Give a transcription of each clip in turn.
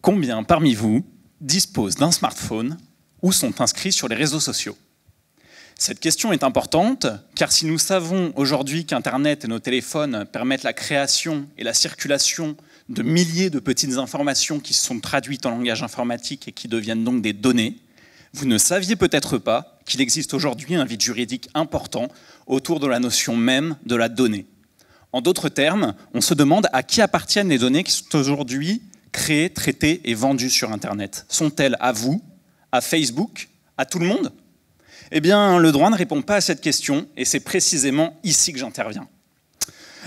Combien parmi vous disposent d'un smartphone ou sont inscrits sur les réseaux sociaux Cette question est importante car si nous savons aujourd'hui qu'Internet et nos téléphones permettent la création et la circulation de milliers de petites informations qui sont traduites en langage informatique et qui deviennent donc des données, vous ne saviez peut-être pas qu'il existe aujourd'hui un vide juridique important autour de la notion même de la donnée. En d'autres termes, on se demande à qui appartiennent les données qui sont aujourd'hui créées, traitées et vendues sur Internet. Sont-elles à vous, à Facebook, à tout le monde Eh bien, le droit ne répond pas à cette question et c'est précisément ici que j'interviens.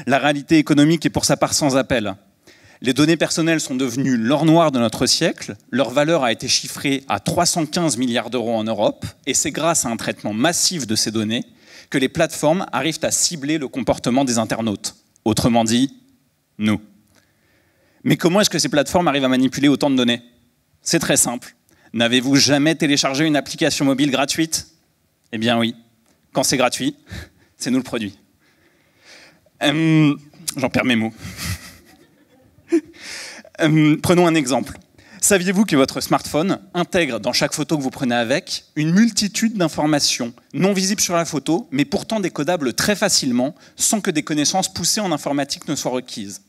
La réalité économique est pour sa part sans appel. Les données personnelles sont devenues l'or noir de notre siècle. Leur valeur a été chiffrée à 315 milliards d'euros en Europe. Et c'est grâce à un traitement massif de ces données que les plateformes arrivent à cibler le comportement des internautes. Autrement dit, nous. Mais comment est-ce que ces plateformes arrivent à manipuler autant de données C'est très simple. N'avez-vous jamais téléchargé une application mobile gratuite Eh bien oui. Quand c'est gratuit, c'est nous le produit. Hum, j'en perds mes mots. Euh, prenons un exemple. Saviez-vous que votre smartphone intègre dans chaque photo que vous prenez avec une multitude d'informations non visibles sur la photo, mais pourtant décodables très facilement, sans que des connaissances poussées en informatique ne soient requises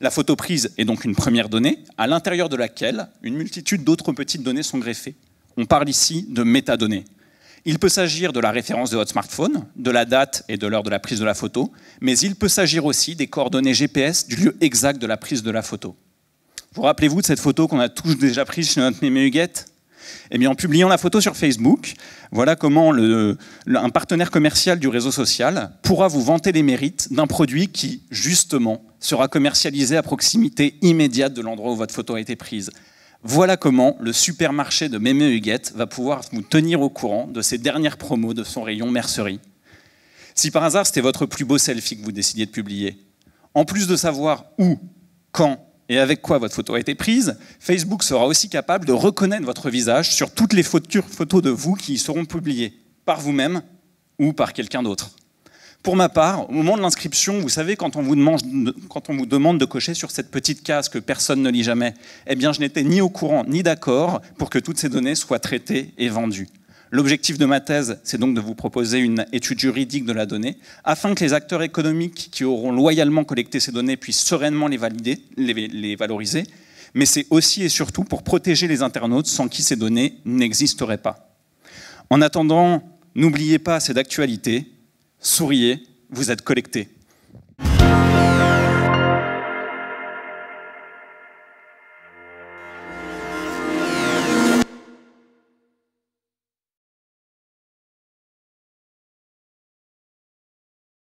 La photo prise est donc une première donnée, à l'intérieur de laquelle une multitude d'autres petites données sont greffées. On parle ici de métadonnées. Il peut s'agir de la référence de votre smartphone, de la date et de l'heure de la prise de la photo, mais il peut s'agir aussi des coordonnées GPS du lieu exact de la prise de la photo. Vous rappelez-vous de cette photo qu'on a tous déjà prise chez notre mémé Huguette eh bien, en publiant la photo sur Facebook, voilà comment un partenaire commercial du réseau social pourra vous vanter les mérites d'un produit qui, justement, sera commercialisé à proximité immédiate de l'endroit où votre photo a été prise. Voilà comment le supermarché de Mémé Huguette va pouvoir vous tenir au courant de ses dernières promos de son rayon mercerie. Si par hasard c'était votre plus beau selfie que vous décidiez de publier, en plus de savoir où, quand et avec quoi votre photo a été prise, Facebook sera aussi capable de reconnaître votre visage sur toutes les photos de vous qui seront publiées, par vous-même ou par quelqu'un d'autre. Pour ma part, au moment de l'inscription, vous savez, quand on, vous demande, quand on vous demande de cocher sur cette petite case que personne ne lit jamais, eh bien, je n'étais ni au courant ni d'accord pour que toutes ces données soient traitées et vendues. L'objectif de ma thèse, c'est donc de vous proposer une étude juridique de la donnée, afin que les acteurs économiques qui auront loyalement collecté ces données puissent sereinement les valider, les, valoriser, mais c'est aussi et surtout pour protéger les internautes sans qui ces données n'existeraient pas. En attendant, n'oubliez pas, c'est d'actualité, souriez, vous êtes collectés.